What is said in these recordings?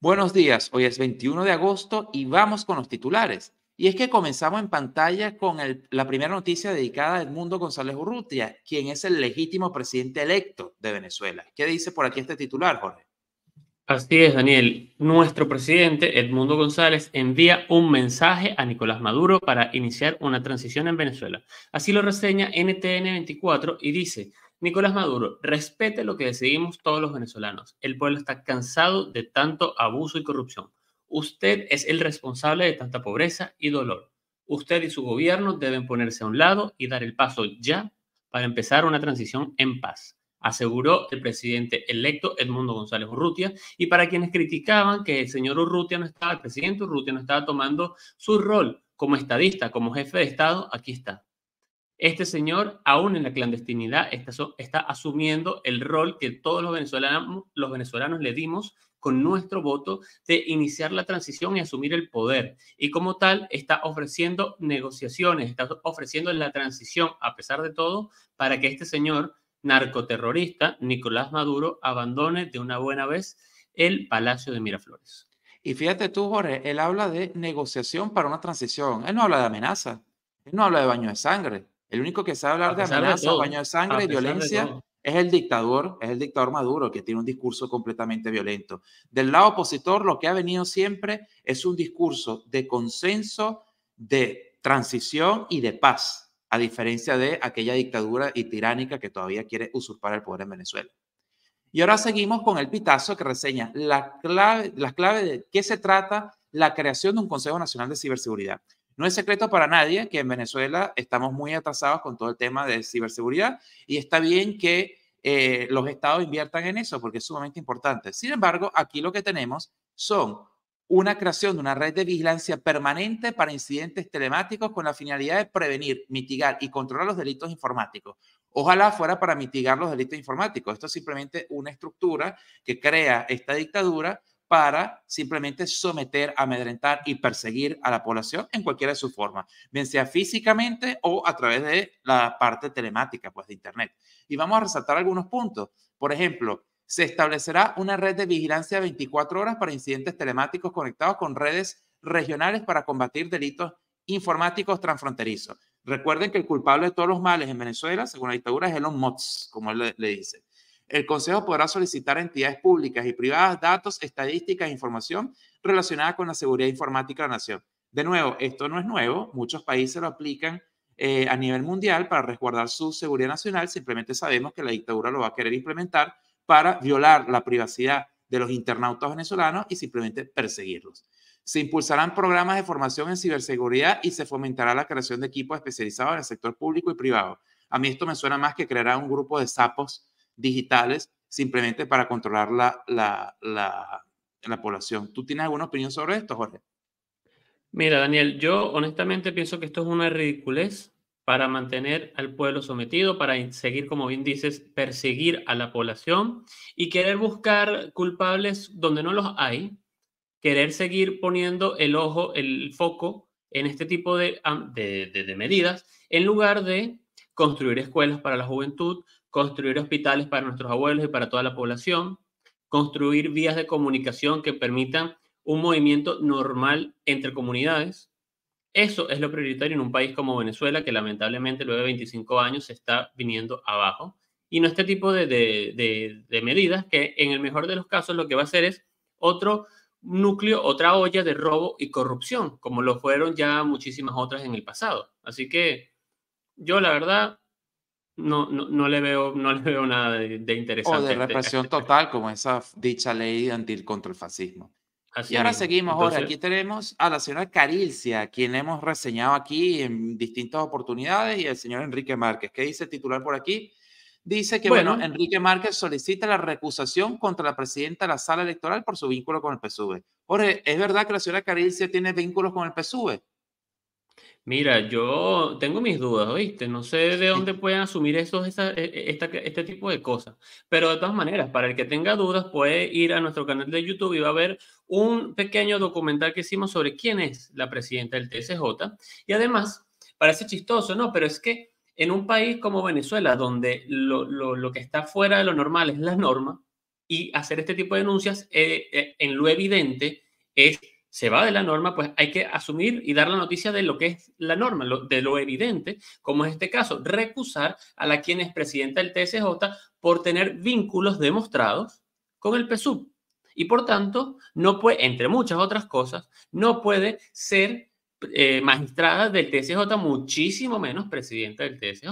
Buenos días, hoy es 21 de agosto y vamos con los titulares. Y es que comenzamos en pantalla con la primera noticia dedicada a Edmundo González Urrutia, quien es el legítimo presidente electo de Venezuela. ¿Qué dice por aquí este titular, Jorge? Así es, Daniel. Nuestro presidente, Edmundo González, envía un mensaje a Nicolás Maduro para iniciar una transición en Venezuela. Así lo reseña NTN24 y dice, Nicolás Maduro, respete lo que decidimos todos los venezolanos. El pueblo está cansado de tanto abuso y corrupción. Usted es el responsable de tanta pobreza y dolor. Usted y su gobierno deben ponerse a un lado y dar el paso ya para empezar una transición en paz, aseguró el presidente electo Edmundo González Urrutia. Y para quienes criticaban que el señor Urrutia no estaba, el presidente Urrutia no estaba tomando su rol como estadista, como jefe de Estado, aquí está. Este señor, aún en la clandestinidad, está, asumiendo el rol que todos los venezolanos, los venezolanos le dimos con nuestro voto de iniciar la transición y asumir el poder. Y como tal, está ofreciendo negociaciones, está ofreciendo la transición, a pesar de todo, para que este señor narcoterrorista, Nicolás Maduro, abandone de una buena vez el Palacio de Miraflores. Y fíjate tú, Jorge, él habla de negociación para una transición, él no habla de amenaza, él no habla de baño de sangre, el único que sabe hablar de amenaza, baño de sangre y violencia es el dictador, es el dictador Maduro, que tiene un discurso completamente violento. Del lado opositor, lo que ha venido siempre es un discurso de consenso, de transición y de paz, a diferencia de aquella dictadura y tiránica que todavía quiere usurpar el poder en Venezuela. Y ahora seguimos con el pitazo que reseña la las claves de qué se trata la creación de un Consejo Nacional de Ciberseguridad. No es secreto para nadie que en Venezuela estamos muy atrasados con todo el tema de ciberseguridad y está bien que eh, los estados inviertan en eso porque es sumamente importante. Sin embargo, aquí lo que tenemos son una creación de una red de vigilancia permanente para incidentes telemáticos con la finalidad de prevenir, mitigar y controlar los delitos informáticos. Ojalá fuera para mitigar los delitos informáticos. Esto es simplemente una estructura que crea esta dictadura para simplemente someter, amedrentar y perseguir a la población en cualquiera de sus formas, bien sea físicamente o a través de la parte telemática, pues de Internet. Y vamos a resaltar algunos puntos. Por ejemplo, se establecerá una red de vigilancia 24 horas para incidentes telemáticos conectados con redes regionales para combatir delitos informáticos transfronterizos. Recuerden que el culpable de todos los males en Venezuela, según la dictadura, es Elon Musk, como él le dice. El Consejo podrá solicitar a entidades públicas y privadas datos, estadísticas e información relacionada con la seguridad informática de la nación. De nuevo, esto no es nuevo, muchos países lo aplican eh, a nivel mundial para resguardar su seguridad nacional, simplemente sabemos que la dictadura lo va a querer implementar para violar la privacidad de los internautas venezolanos y simplemente perseguirlos. Se impulsarán programas de formación en ciberseguridad y se fomentará la creación de equipos especializados en el sector público y privado. A mí esto me suena más que creará un grupo de sapos digitales simplemente para controlar la, la, población. ¿Tú tienes alguna opinión sobre esto, Jorge? Mira, Daniel, yo honestamente pienso que esto es una ridiculez para mantener al pueblo sometido, para seguir, como bien dices, perseguir a la población y querer buscar culpables donde no los hay, querer seguir poniendo el ojo, el foco en este tipo de, de medidas, en lugar de construir escuelas para la juventud, construir hospitales para nuestros abuelos y para toda la población, construir vías de comunicación que permitan un movimiento normal entre comunidades. Eso es lo prioritario en un país como Venezuela, que lamentablemente luego de 25 años se está viniendo abajo. Y no este tipo de, medidas que en el mejor de los casos lo que va a hacer es otro núcleo, otra olla de robo y corrupción, como lo fueron ya muchísimas otras en el pasado. Así que yo la verdad no, no, le veo, no le veo nada de, interesante. O de represión total, como esa dicha ley contra el fascismo. y ahora seguimos, aquí tenemos a la señora Carilcia, quien hemos reseñado aquí en distintas oportunidades, y el señor Enrique Márquez. ¿Qué dice el titular por aquí? Dice que, bueno, Enrique Márquez solicita la recusación contra la presidenta de la sala electoral por su vínculo con el PSUV. Jorge, ¿es verdad que la señora Carilcia tiene vínculos con el PSUV? Mira, yo tengo mis dudas, ¿oíste? No sé de dónde pueden asumir e, e, esta, este tipo de cosas. Pero de todas maneras, para el que tenga dudas, puede ir a nuestro canal de YouTube y va a ver un pequeño documental que hicimos sobre quién es la presidenta del TSJ. Y además, parece chistoso, ¿no? Pero es que en un país como Venezuela, donde lo, lo, lo que está fuera de lo normal es la norma, y hacer este tipo de denuncias eh, eh, en lo evidente es se va de la norma, pues hay que asumir y dar la noticia de lo que es la norma, de lo evidente, como es este caso, recusar a la quien es presidenta del TSJ por tener vínculos demostrados con el PSUV. Y por tanto, no puede, entre muchas otras cosas, no puede ser eh, magistrada del TSJ, muchísimo menos presidenta del TSJ.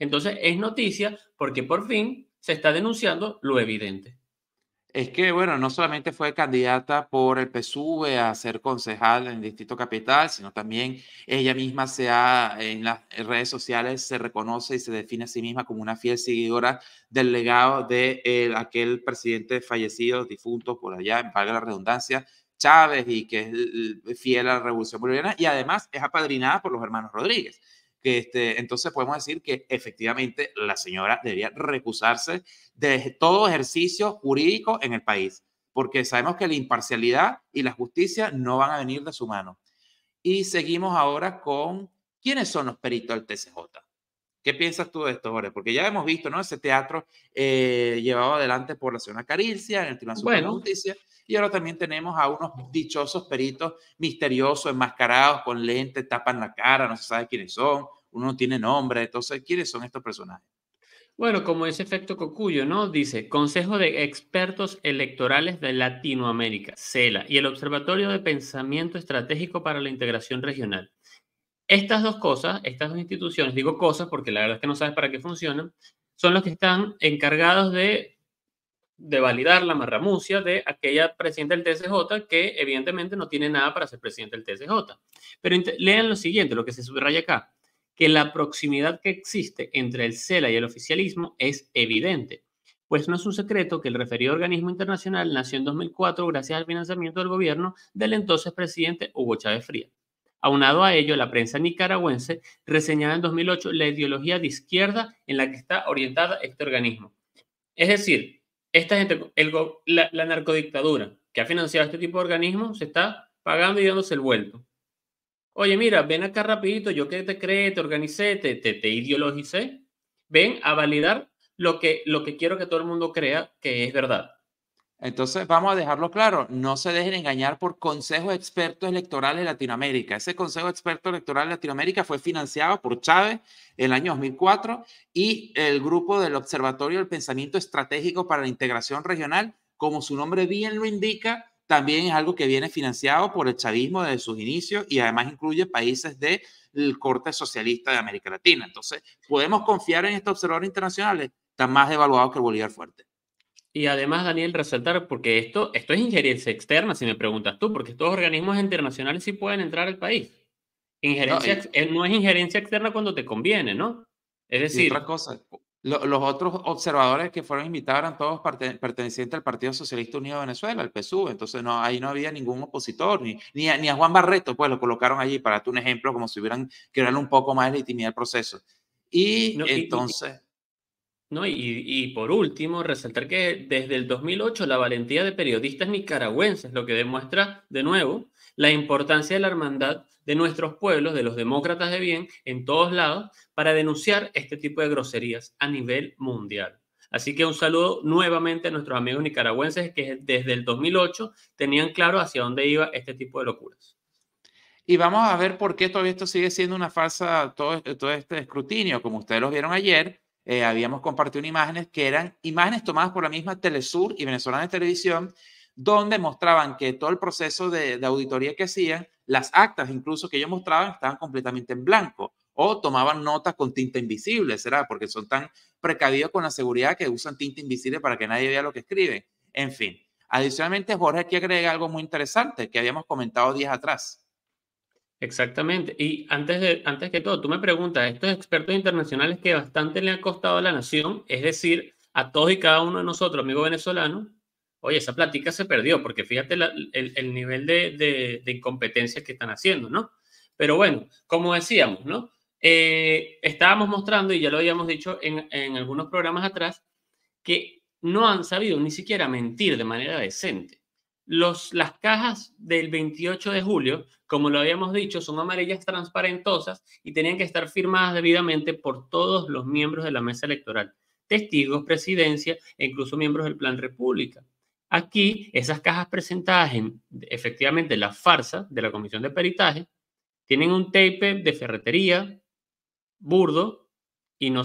Entonces, es noticia porque por fin se está denunciando lo evidente es que, bueno, no solamente fue candidata por el PSUV a ser concejal en el Distrito Capital, sino también ella misma se ha, en las redes sociales se reconoce y se define a sí misma como una fiel seguidora del legado de eh, aquel presidente fallecido, difunto por allá, en valga la redundancia, Chávez, y que es fiel a la Revolución Boliviana, y además es apadrinada por los hermanos Rodríguez que este, entonces podemos decir que efectivamente la señora debería recusarse de todo ejercicio jurídico en el país, porque sabemos que la imparcialidad y la justicia no van a venir de su mano. Y seguimos ahora con quiénes son los peritos del TCJ. ¿Qué piensas tú de esto, Jorge? Porque ya hemos visto, ¿no? Ese teatro eh, llevado adelante por la señora Caricia, en el tema de Justicia, y ahora también tenemos a unos dichosos peritos misteriosos, enmascarados, con lentes, tapan la cara, no se sabe quiénes son, uno no tiene nombre, entonces, ¿quiénes son estos personajes? Bueno, como ese efecto Cocuyo, ¿no? Dice, Consejo de Expertos Electorales de Latinoamérica, CELA, y el Observatorio de Pensamiento Estratégico para la Integración Regional. Estas dos cosas, estas dos instituciones, digo cosas porque la verdad es que no sabes para qué funcionan, son los que están encargados de, de validar la marramucia de aquella presidenta del TSJ que evidentemente no tiene nada para ser presidente del TSJ. Pero lean lo siguiente, lo que se subraya acá, que la proximidad que existe entre el CELA y el oficialismo es evidente, pues no es un secreto que el referido organismo internacional nació en 2004 gracias al financiamiento del gobierno del entonces presidente Hugo Chávez Frías Aunado a ello, la prensa nicaragüense reseñaba en 2008 la ideología de izquierda en la que está orientada este organismo. Es decir, esta gente, la, narcodictadura que ha financiado este tipo de organismo se está pagando y dándose el vuelto. Oye, mira, ven acá rapidito, yo que te creé, te organicé, te, te, ideologicé, ven a validar lo que, lo que quiero que todo el mundo crea que es verdad. Entonces, vamos a dejarlo claro, no se dejen engañar por consejos expertos electorales de Latinoamérica. Ese consejo experto electoral de Latinoamérica fue financiado por Chávez en el año 2004 y el grupo del Observatorio del Pensamiento Estratégico para la Integración Regional, como su nombre bien lo indica, también es algo que viene financiado por el chavismo desde sus inicios y además incluye países del corte socialista de América Latina. Entonces, podemos confiar en estos observadores internacionales, están más evaluados que el Bolívar fuerte. Y además, Daniel, resaltar, porque esto, esto es injerencia externa, si me preguntas tú, porque estos organismos internacionales sí pueden entrar al país. Injerencia, no, eh, es injerencia externa cuando te conviene, ¿no? Es decir... otra cosa, los otros observadores que fueron invitados eran todos pertenecientes al Partido Socialista Unido de Venezuela, al PSUV, entonces no, ahí no había ningún opositor, ni, ni, a, Juan Barreto, pues lo colocaron allí, para darte un ejemplo, como si hubieran querido un poco más de legitimidad al proceso. Y entonces... Y, por último, resaltar que desde el 2008 la valentía de periodistas nicaragüenses, lo que demuestra de nuevo la importancia de la hermandad de nuestros pueblos, de los demócratas de bien, en todos lados, para denunciar este tipo de groserías a nivel mundial. Así que un saludo nuevamente a nuestros amigos nicaragüenses que desde el 2008 tenían claro hacia dónde iba este tipo de locuras. Y vamos a ver por qué todavía esto sigue siendo una falsa, todo, todo este escrutinio, como ustedes lo vieron ayer eh, habíamos compartido imágenes que eran imágenes tomadas por la misma Telesur y Venezolana de Televisión, donde mostraban que todo el proceso de, de auditoría que hacían, las actas incluso que ellos mostraban, estaban completamente en blanco o tomaban notas con tinta invisible, ¿será? Porque son tan precavidos con la seguridad que usan tinta invisible para que nadie vea lo que escriben. En fin, adicionalmente Jorge aquí agrega algo muy interesante que habíamos comentado días atrás. Exactamente. Y antes, de, antes que todo, tú me preguntas, estos expertos internacionales que bastante le han costado a la nación, es decir, a todos y cada uno de nosotros, amigo venezolano, oye, esa plática se perdió, porque fíjate el, nivel de, de, incompetencia que están haciendo, ¿no? Pero bueno, como decíamos, ¿no? Eh, estábamos mostrando, y ya lo habíamos dicho en, en algunos programas atrás, que no han sabido ni siquiera mentir de manera decente las cajas del 28 de julio, como lo habíamos dicho, son amarillas transparentosas y tenían que estar firmadas debidamente por todos los miembros de la mesa electoral, testigos, presidencia e incluso miembros del Plan República. Aquí, esas cajas presentadas en efectivamente la farsa de la Comisión de Peritaje tienen un tape de ferretería, burdo, y no,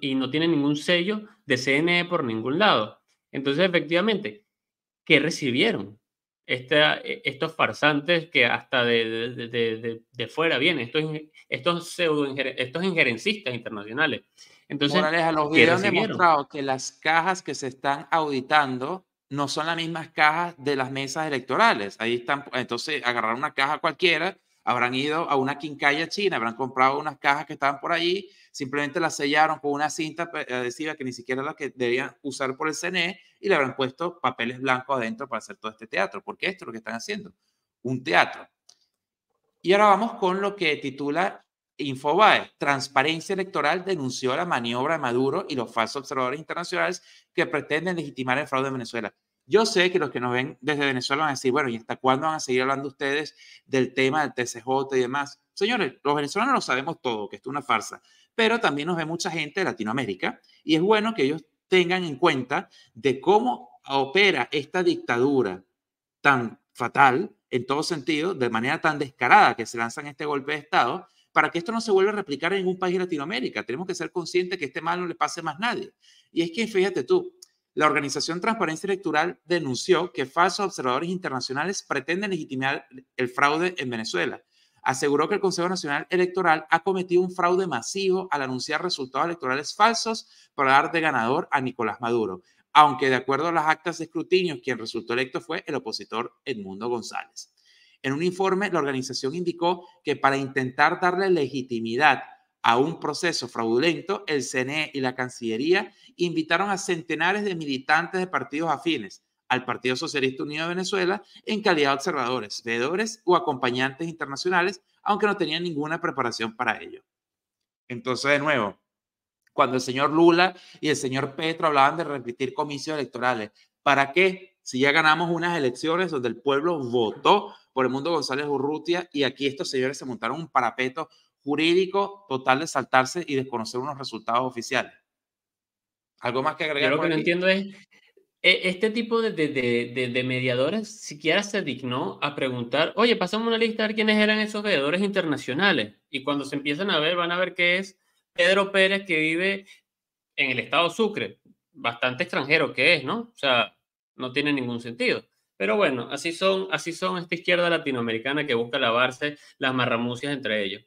y no tienen ningún sello de CNE por ningún lado. Entonces, efectivamente, ¿qué recibieron? E, estos farsantes que hasta de, de, de, fuera vienen, estos, estos estos injerencistas internacionales. Entonces, Morales, los videos han demostrado que las cajas que se están auditando no son las mismas cajas de las mesas electorales. Ahí están, entonces agarrar una caja cualquiera, habrán ido a una quincalla china, habrán comprado unas cajas que estaban por allí simplemente la sellaron con una cinta pues, adhesiva que ni siquiera la que debían usar por el CNE y le habrán puesto papeles blancos adentro para hacer todo este teatro, porque esto es lo que están haciendo, un teatro. Y ahora vamos con lo que titula Infobae, Transparencia Electoral denunció la maniobra de Maduro y los falsos observadores internacionales que pretenden legitimar el fraude en Venezuela. Yo sé que los que nos ven desde Venezuela van a decir, bueno, ¿y hasta cuándo van a seguir hablando ustedes del tema del TCJ y demás? Señores, los venezolanos lo sabemos todo, que esto es una farsa pero también nos ve mucha gente de Latinoamérica y es bueno que ellos tengan en cuenta de cómo opera esta dictadura tan fatal en todo sentido, de manera tan descarada que se lanzan este golpe de Estado, para que esto no se vuelva a replicar en ningún país de Latinoamérica. Tenemos que ser conscientes que este mal no le pase más nadie. Y es que, fíjate tú, la organización Transparencia Electoral denunció que falsos observadores internacionales pretenden legitimar el fraude en Venezuela aseguró que el Consejo Nacional Electoral ha cometido un fraude masivo al anunciar resultados electorales falsos para dar de ganador a Nicolás Maduro, aunque de acuerdo a las actas de escrutinio, quien resultó electo fue el opositor Edmundo González. En un informe, la organización indicó que para intentar darle legitimidad a un proceso fraudulento, el CNE y la Cancillería invitaron a centenares de militantes de partidos afines, al Partido Socialista Unido de Venezuela en calidad de observadores, veedores o acompañantes internacionales, aunque no tenían ninguna preparación para ello. Entonces, de nuevo, cuando el señor Lula y el señor Petro hablaban de repetir comicios electorales, ¿para qué? Si ya ganamos unas elecciones donde el pueblo votó por el mundo González Urrutia y aquí estos señores se montaron un parapeto jurídico total de saltarse y desconocer unos resultados oficiales. ¿Algo más que agregar? lo que no entiendo es e-, este tipo de, mediadores siquiera se dignó a preguntar, oye, pasamos una lista de quiénes eran esos mediadores internacionales. Y cuando se empiezan a ver, van a ver que es Pedro Pérez que vive en el estado Sucre. Bastante extranjero que es, ¿no? O sea, no tiene ningún sentido. Pero bueno, así son, así son esta izquierda latinoamericana que busca lavarse las marramucias entre ellos.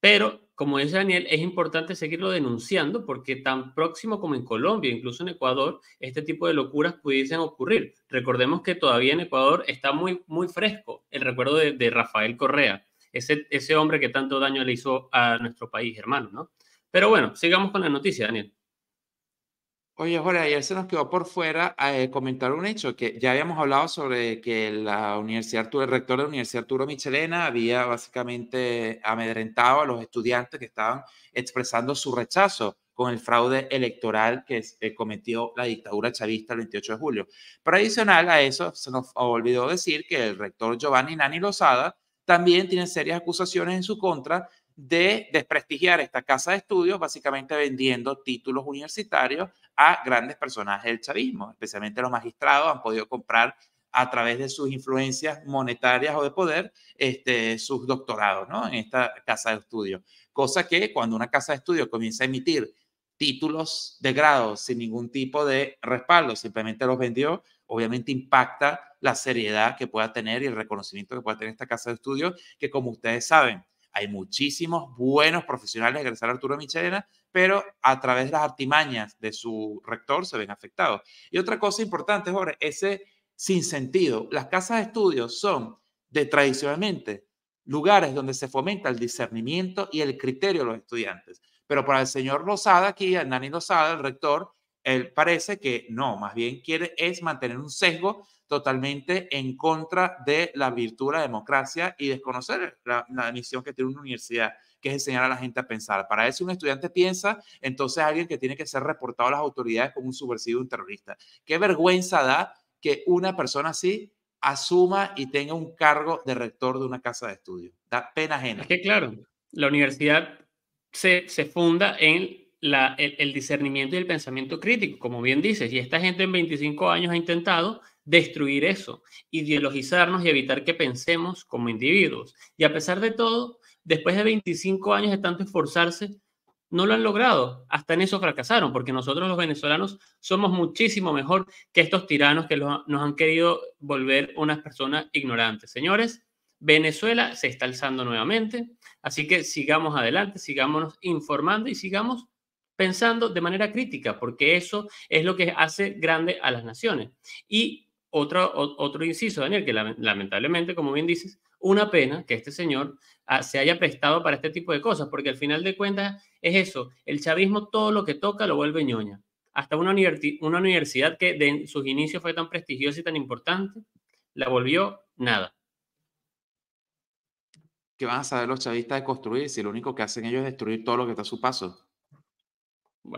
Pero como dice Daniel, es importante seguirlo denunciando porque tan próximo como en Colombia, incluso en Ecuador, este tipo de locuras pudiesen ocurrir. Recordemos que todavía en Ecuador está muy, muy fresco el recuerdo de, Rafael Correa, ese, ese hombre que tanto daño le hizo a nuestro país, hermano, ¿no? Pero bueno, sigamos con la noticia, Daniel. Oye, Jorge, ayer se nos quedó por fuera a eh, comentar un hecho, que ya habíamos hablado sobre que la Universidad el rector de la Universidad Arturo Michelena había básicamente amedrentado a los estudiantes que estaban expresando su rechazo con el fraude electoral que eh, cometió la dictadura chavista el 28 de julio. Pero adicional a eso, se nos olvidó decir que el rector Giovanni Nani Lozada también tiene serias acusaciones en su contra de desprestigiar esta casa de estudios, básicamente vendiendo títulos universitarios a grandes personajes del chavismo, especialmente los magistrados han podido comprar a través de sus influencias monetarias o de poder este, sus doctorados ¿no? en esta casa de estudios. Cosa que cuando una casa de estudios comienza a emitir títulos de grado sin ningún tipo de respaldo, simplemente los vendió, obviamente impacta la seriedad que pueda tener y el reconocimiento que pueda tener esta casa de estudios, que como ustedes saben, hay muchísimos buenos profesionales egresar a Arturo Michelena, pero a través de las artimañas de su rector se ven afectados. Y otra cosa importante, Jorge, ese sinsentido. Las casas de estudios son de tradicionalmente lugares donde se fomenta el discernimiento y el criterio de los estudiantes. Pero para el señor Lozada aquí, Nani Lozada, el rector, él parece que no, más bien quiere es mantener un sesgo totalmente en contra de la virtud de la democracia y desconocer la, misión que tiene una universidad que es enseñar a la gente a pensar. Para eso un estudiante piensa, entonces alguien que tiene que ser reportado a las autoridades como un subversivo, un terrorista. Qué vergüenza da que una persona así asuma y tenga un cargo de rector de una casa de estudio. Da pena ajena. Es que claro, la universidad se, se funda en la, el, el discernimiento y el pensamiento crítico, como bien dices, y esta gente en 25 años ha intentado destruir eso, ideologizarnos y evitar que pensemos como individuos. Y a pesar de todo, después de 25 años de tanto esforzarse, no lo han logrado. Hasta en eso fracasaron, porque nosotros los venezolanos somos muchísimo mejor que estos tiranos que nos han querido volver unas personas ignorantes. Señores, Venezuela se está alzando nuevamente, así que sigamos adelante, sigámonos informando y sigamos pensando de manera crítica, porque eso es lo que hace grande a las naciones. Y otro, otro inciso, Daniel, que lamentablemente, como bien dices, una pena que este señor ah, se haya prestado para este tipo de cosas, porque al final de cuentas es eso, el chavismo todo lo que toca lo vuelve ñoña. Hasta una, universidad que de sus inicios fue tan prestigiosa y tan importante, la volvió nada. ¿Qué van a saber los chavistas de construir si lo único que hacen ellos es destruir todo lo que está a su paso?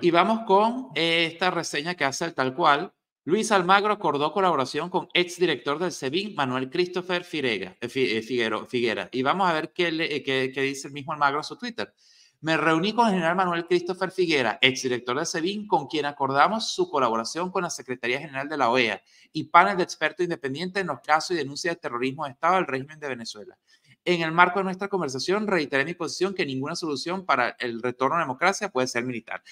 Y vamos con eh, esta reseña que hace el tal cual, Luis Almagro acordó colaboración con ex director del SEBIN, Manuel Christopher eh, eh, Figuera. Y vamos a ver eh, qué, dice el mismo Almagro en su Twitter. Me reuní con el general Manuel Christopher Figuera, ex director del SEBIN, con quien acordamos su colaboración con la Secretaría General de la OEA y panel de expertos independientes en los casos y denuncias de terrorismo de Estado del régimen de Venezuela. En el marco de nuestra conversación, reiteré mi posición que ninguna solución para el retorno a la democracia puede ser militar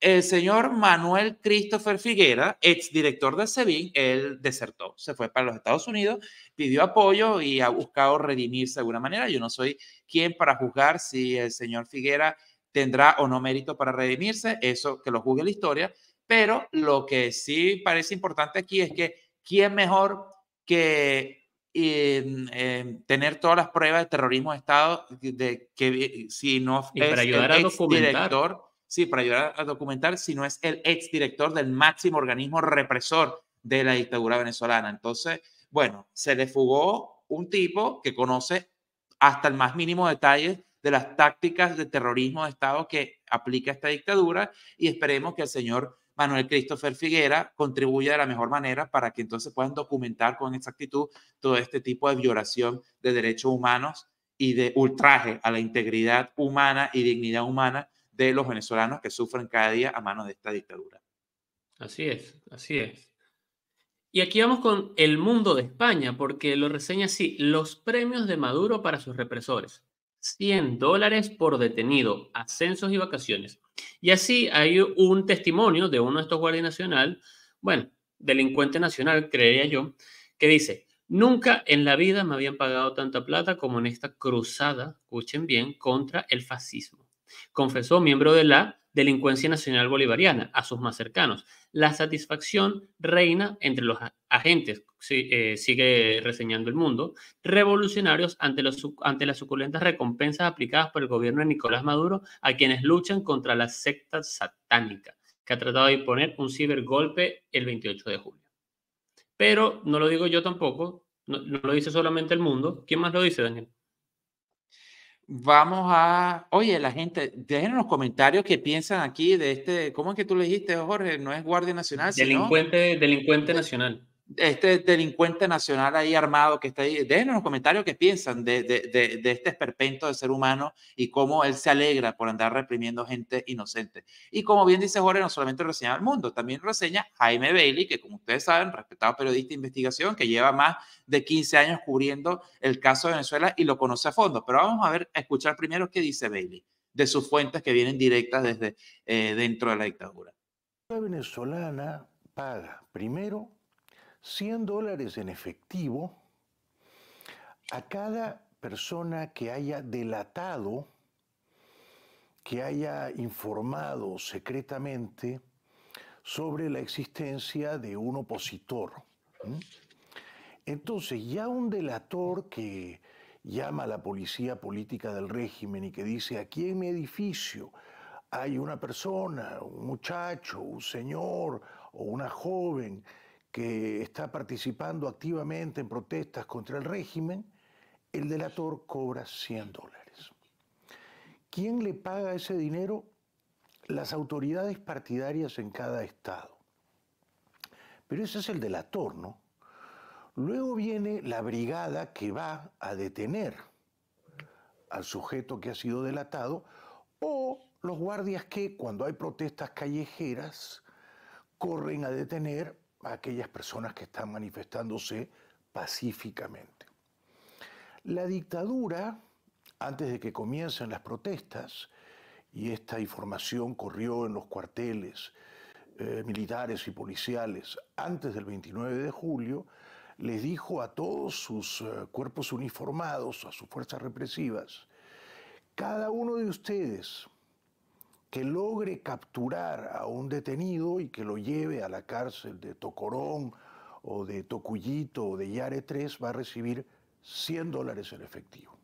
el señor Manuel Christopher Figuera, ex director de SEBIN, él desertó, se fue para los Estados Unidos, pidió apoyo y ha buscado redimirse de alguna manera. Yo no soy quien para juzgar si el señor Figuera tendrá o no mérito para redimirse, eso que lo juzgue la historia, pero lo que sí parece importante aquí es que quién mejor que em, em, tener todas las pruebas de terrorismo de Estado de que si no es el a director sí, para ayudar a documentar, si no es el exdirector del máximo organismo represor de la dictadura venezolana. Entonces, bueno, se le fugó un tipo que conoce hasta el más mínimo detalle de las tácticas de terrorismo de Estado que aplica esta dictadura y esperemos que el señor Manuel Christopher Figuera contribuya de la mejor manera para que entonces puedan documentar con exactitud todo este tipo de violación de derechos humanos y de ultraje a la integridad humana y dignidad humana de los venezolanos que sufren cada día a manos de esta dictadura. Así es, así es. Y aquí vamos con el mundo de España, porque lo reseña así, los premios de Maduro para sus represores. 100 dólares por detenido, ascensos y vacaciones. Y así hay un testimonio de uno de estos guardias nacional, bueno, delincuente nacional, creería yo, que dice, nunca en la vida me habían pagado tanta plata como en esta cruzada, escuchen bien, contra el fascismo confesó miembro de la delincuencia nacional bolivariana a sus más cercanos. La satisfacción reina entre los agentes, eh, sigue reseñando el mundo, revolucionarios ante, los, ante las suculentas recompensas aplicadas por el gobierno de Nicolás Maduro a quienes luchan contra la secta satánica, que ha tratado de imponer un cibergolpe el 28 de julio. Pero no lo digo yo tampoco, no, no lo dice solamente el mundo. ¿Quién más lo dice, Daniel? vamos a, oye, la gente, déjenme los comentarios que piensan aquí de este, ¿cómo es que tú le dijiste, Jorge? No es Guardia Nacional. Delincuente, delincuente nacional este delincuente nacional ahí armado que está ahí, déjenos un los comentarios qué piensan de, de, de, este esperpento de ser humano y cómo él se alegra por andar reprimiendo gente inocente. Y como bien dice Jorge, no solamente reseña al mundo, también reseña Jaime Bailey, que como ustedes saben, respetado periodista de investigación, que lleva más de 15 años cubriendo el caso de Venezuela y lo conoce a fondo. Pero vamos a ver, a escuchar primero qué dice Bailey de sus fuentes que vienen directas desde eh, dentro de la dictadura. La venezolana paga primero 100 dólares en efectivo a cada persona que haya delatado, que haya informado secretamente sobre la existencia de un opositor. Entonces, ya un delator que llama a la policía política del régimen y que dice, aquí en mi edificio hay una persona, un muchacho, un señor o una joven que está participando activamente en protestas contra el régimen, el delator cobra 100 dólares. ¿Quién le paga ese dinero? Las autoridades partidarias en cada estado. Pero ese es el delator, ¿no? Luego viene la brigada que va a detener al sujeto que ha sido delatado o los guardias que cuando hay protestas callejeras corren a detener a aquellas personas que están manifestándose pacíficamente. La dictadura, antes de que comiencen las protestas, y esta información corrió en los cuarteles eh, militares y policiales antes del 29 de julio, les dijo a todos sus eh, cuerpos uniformados, a sus fuerzas represivas, cada uno de ustedes que logre capturar a un detenido y que lo lleve a la cárcel de Tocorón o de Tocuyito o de Yare 3 va a recibir 100 dólares en efectivo.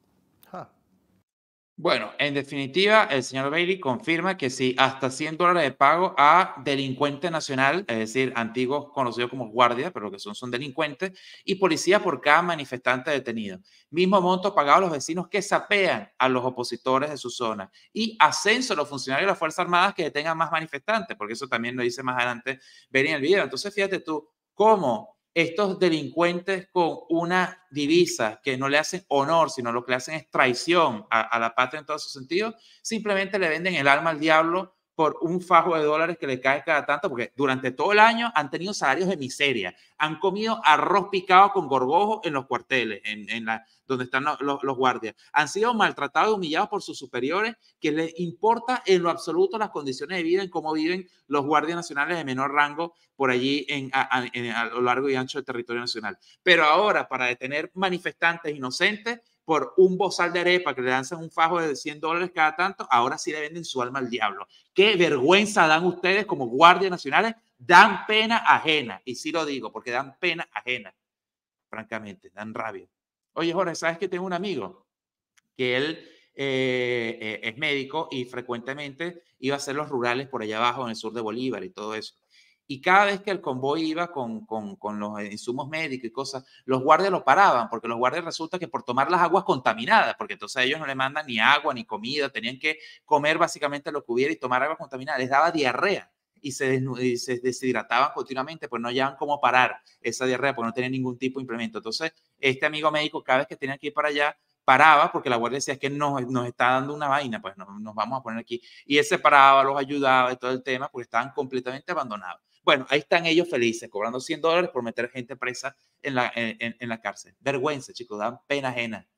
Bueno, en definitiva, el señor Bailey confirma que sí, hasta 100 dólares de pago a delincuente nacional, es decir, antiguos conocidos como guardias, pero que son son delincuentes, y policía por cada manifestante detenido. Mismo monto pagado a los vecinos que sapean a los opositores de su zona. Y ascenso a los funcionarios de las Fuerzas Armadas que detengan más manifestantes, porque eso también lo dice más adelante Bailey en el video. Entonces, fíjate tú cómo estos delincuentes con una divisa que no le hacen honor, sino lo que le hacen es traición a, la patria en todos sus sentidos, simplemente le venden el alma al diablo por un fajo de dólares que le cae cada tanto, porque durante todo el año han tenido salarios de miseria, han comido arroz picado con gorgojo en los cuarteles, en, en la, donde están los, los, guardias, han sido maltratados y humillados por sus superiores, que les importa en lo absoluto las condiciones de vida, en cómo viven los guardias nacionales de menor rango por allí en, a, a lo largo y ancho del territorio nacional. Pero ahora, para detener manifestantes inocentes, por un bozal de arepa que le lanzan un fajo de 100 dólares cada tanto, ahora sí le venden su alma al diablo. Qué vergüenza dan ustedes como guardias nacionales, dan pena ajena. Y sí lo digo, porque dan pena ajena, francamente, dan rabia. Oye, Jorge, ¿sabes que tengo un amigo que él eh, eh, es médico y frecuentemente iba a hacer los rurales por allá abajo en el sur de Bolívar y todo eso? y cada vez que el convoy iba con, con, con, los insumos médicos y cosas, los guardias lo paraban, porque los guardias resulta que por tomar las aguas contaminadas, porque entonces ellos no le mandan ni agua ni comida, tenían que comer básicamente lo que hubiera y tomar agua contaminada, les daba diarrea y se, se deshidrataban continuamente, pues no hallaban cómo parar esa diarrea, porque no tenían ningún tipo de implemento. Entonces, este amigo médico, cada vez que tenía que ir para allá, paraba porque la guardia decía es que nos, nos está dando una vaina, pues no, nos vamos a poner aquí. Y él se paraba, los ayudaba y todo el tema, porque estaban completamente abandonados. Bueno, ahí están ellos felices, cobrando 100 dólares por meter gente presa en la, en, la cárcel. Vergüenza, chicos, dan pena ajena.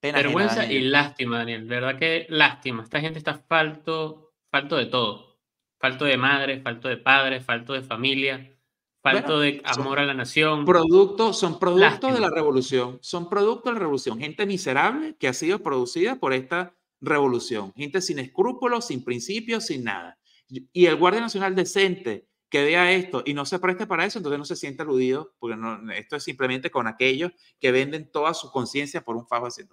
Vergüenza y lástima, Daniel. Verdad que lástima. Esta gente está falto, falto de todo. Falto de madre, falto de padre, falto de familia, falto de amor a la nación. productos son productos de la revolución. Son productos de la revolución. Gente miserable que ha sido producida por esta revolución. Gente sin escrúpulos, sin principios, sin nada. Y el Guardia Nacional decente, que vea esto y no se preste para eso, entonces no se siente aludido, porque esto es simplemente con aquellos que venden toda su conciencia por un fajo de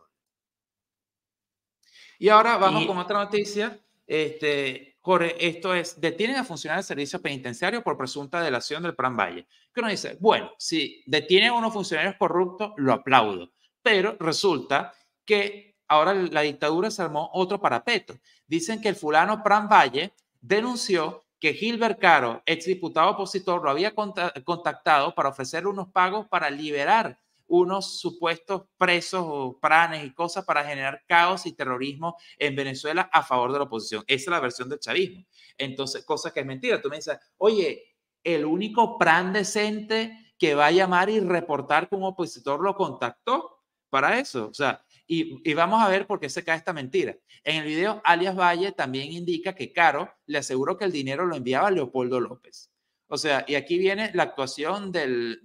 Y ahora vamos con otra noticia. Este, Jorge, esto es, detienen a funcionarios de servicio penitenciario por presunta delación del pran Valle. ¿Qué nos dice, bueno, si detienen a unos funcionarios corruptos, lo aplaudo. Pero resulta que ahora la dictadura se armó otro parapeto. Dicen que el fulano Pran Valle denunció que Gilbert Caro, diputado opositor, lo había contactado para ofrecer unos pagos para liberar unos supuestos presos o pranes y cosas para generar caos y terrorismo en Venezuela a favor de la oposición. Esa es la versión del chavismo. Entonces, cosa que es mentira. Tú me dices, oye, el único pran decente que va a llamar y reportar como opositor lo contactó para eso. O sea, y, vamos a ver por qué se cae esta mentira. En el video, alias Valle también indica que Caro le aseguró que el dinero lo enviaba Leopoldo López. O sea, y aquí viene la actuación del,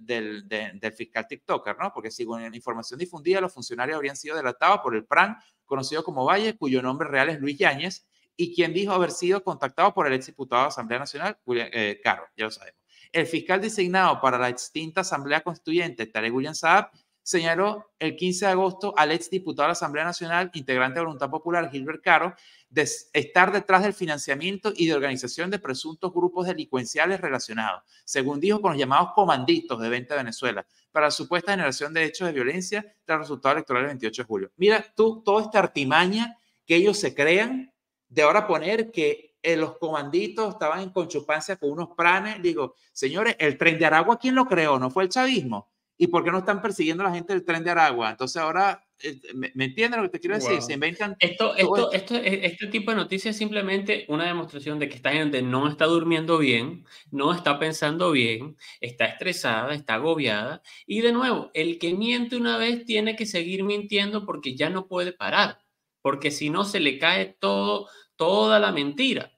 fiscal TikToker, ¿no? Porque según la información difundida, los funcionarios habrían sido delatados por el PRAN, conocido como Valle, cuyo nombre real es Luis Yáñez, y quien dijo haber sido contactado por el exdiputado de Asamblea Nacional, eh, Caro, ya lo sabemos. El fiscal designado para la extinta Asamblea Constituyente, Tarek William Saab, señaló el 15 de agosto al ex diputado de la Asamblea Nacional, integrante de Voluntad Popular, Gilbert Caro, de estar detrás del financiamiento y de organización de presuntos grupos delincuenciales relacionados, según dijo, con los llamados comanditos de venta de Venezuela, para la supuesta generación de hechos de violencia tras el resultado electoral del 28 de julio. Mira tú, toda esta artimaña que ellos se crean de ahora poner que eh, los comanditos estaban en conchupancia con unos planes. Digo, señores, el tren de Aragua, ¿quién lo creó? ¿No fue el chavismo? ¿Y por qué no están persiguiendo a la gente del tren de Aragua? Entonces ahora, eh, ¿me, entienden lo que te quiero decir? Se inventan... Esto, esto, esto, e, este tipo de noticias es simplemente una demostración de que esta gente no está durmiendo bien, no está pensando bien, está estresada, está agobiada. Y de nuevo, el que miente una vez tiene que seguir mintiendo porque ya no puede parar, porque si no se le cae todo, toda la mentira.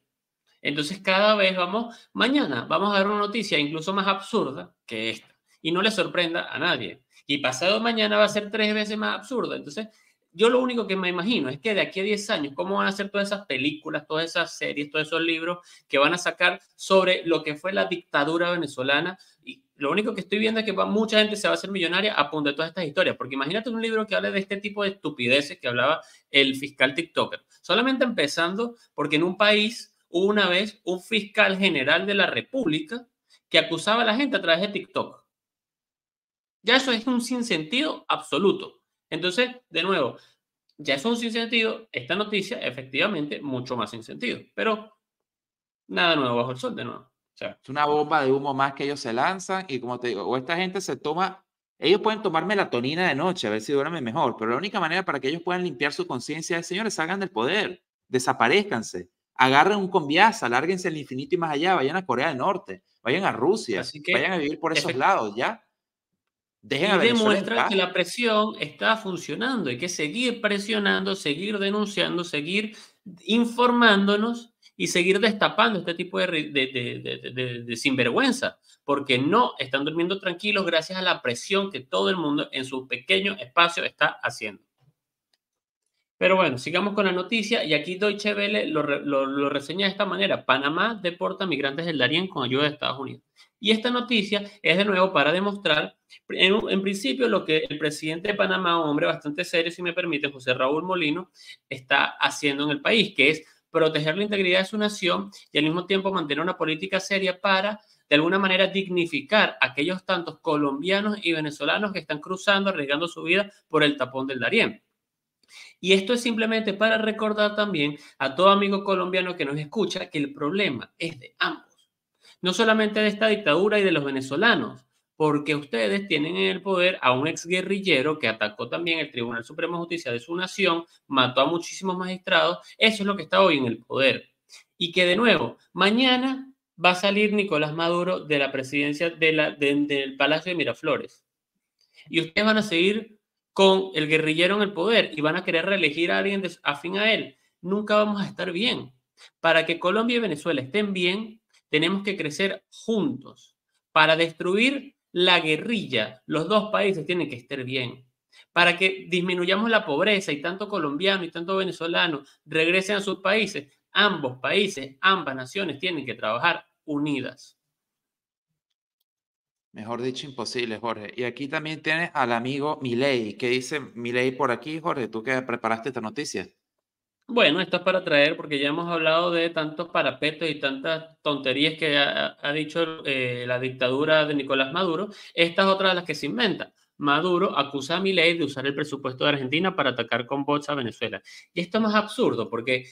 Entonces cada vez vamos, mañana vamos a dar una noticia incluso más absurda que esta y no le sorprenda a nadie. Y pasado mañana va a ser tres veces más absurdo. Entonces, yo lo único que me imagino es que de aquí a 10 años, ¿cómo van a ser todas esas películas, todas esas series, todos esos libros que van a sacar sobre lo que fue la dictadura venezolana? Y lo único que estoy viendo es que mucha gente se va a hacer millonaria a punto de todas estas historias, porque imagínate un libro que hable de este tipo de estupideces que hablaba el fiscal TikToker. Solamente empezando, porque en un país hubo una vez un fiscal general de la República que acusaba a la gente a través de TikTok. Ya eso es un sinsentido absoluto. Entonces, de nuevo, ya eso es un sinsentido. Esta noticia, efectivamente, mucho más sinsentido. Pero nada nuevo bajo el sol, de nuevo. sea, es una bomba de humo más que ellos se lanzan. Y como te digo, o esta gente se toma. Ellos pueden tomar melatonina de noche, a ver si duermen mejor. Pero la única manera para que ellos puedan limpiar su conciencia es: señores, salgan del poder, desaparezcanse agarren un conviaza, alárguense al infinito y más allá, vayan a Corea del Norte, vayan a Rusia, vayan a vivir por esos lados, ¿ya? y demuestra que la presión está funcionando. Hay que seguir presionando, seguir denunciando, seguir informándonos y seguir destapando este tipo de, de, sinvergüenza, porque no están durmiendo tranquilos gracias a la presión que todo el mundo en su pequeño espacio está haciendo. Pero bueno, sigamos con la noticia y aquí Deutsche Welle lo, lo, reseña de esta manera. Panamá deporta migrantes del Darién con ayuda de Estados Unidos. Y esta noticia es de nuevo para demostrar, en, principio, lo que el presidente de Panamá, un hombre bastante serio, si me permite, José Raúl Molino, está haciendo en el país, que es proteger la integridad de su nación y al mismo tiempo mantener una política seria para, de alguna manera, dignificar a aquellos tantos colombianos y venezolanos que están cruzando, arriesgando su vida por el tapón del Darién. Y esto es simplemente para recordar también a todo amigo colombiano que nos escucha que el problema es de ambos no solamente de esta dictadura y de los venezolanos, porque ustedes tienen en el poder a un exguerrillero que atacó también el Tribunal Supremo de Justicia de su nación, mató a muchísimos magistrados, eso es lo que está hoy en el poder. Y que de nuevo, mañana va a salir Nicolás Maduro de la presidencia del Palacio de Miraflores. Y ustedes van a seguir con el guerrillero en el poder y van a querer reelegir a alguien afín a él. Nunca vamos a estar bien. Para que Colombia y Venezuela estén bien, tenemos que crecer juntos. Para destruir la guerrilla, los dos países tienen que estar bien. Para que disminuyamos la pobreza y tanto colombiano y tanto venezolano regresen a sus países, ambos países, ambas naciones tienen que trabajar unidas. Mejor dicho, imposible, Jorge. Y aquí también tienes al amigo Milei, que dice Milei por aquí, Jorge, tú que preparaste esta noticia. Bueno, esto es para traer, porque ya hemos hablado de tantos parapetos y tantas tonterías que ha, dicho eh, la dictadura de Nicolás Maduro. Esta es otra de las que se inventa. Maduro acusa a Milei de usar el presupuesto de Argentina para atacar con bots a Venezuela. Y esto es más absurdo, porque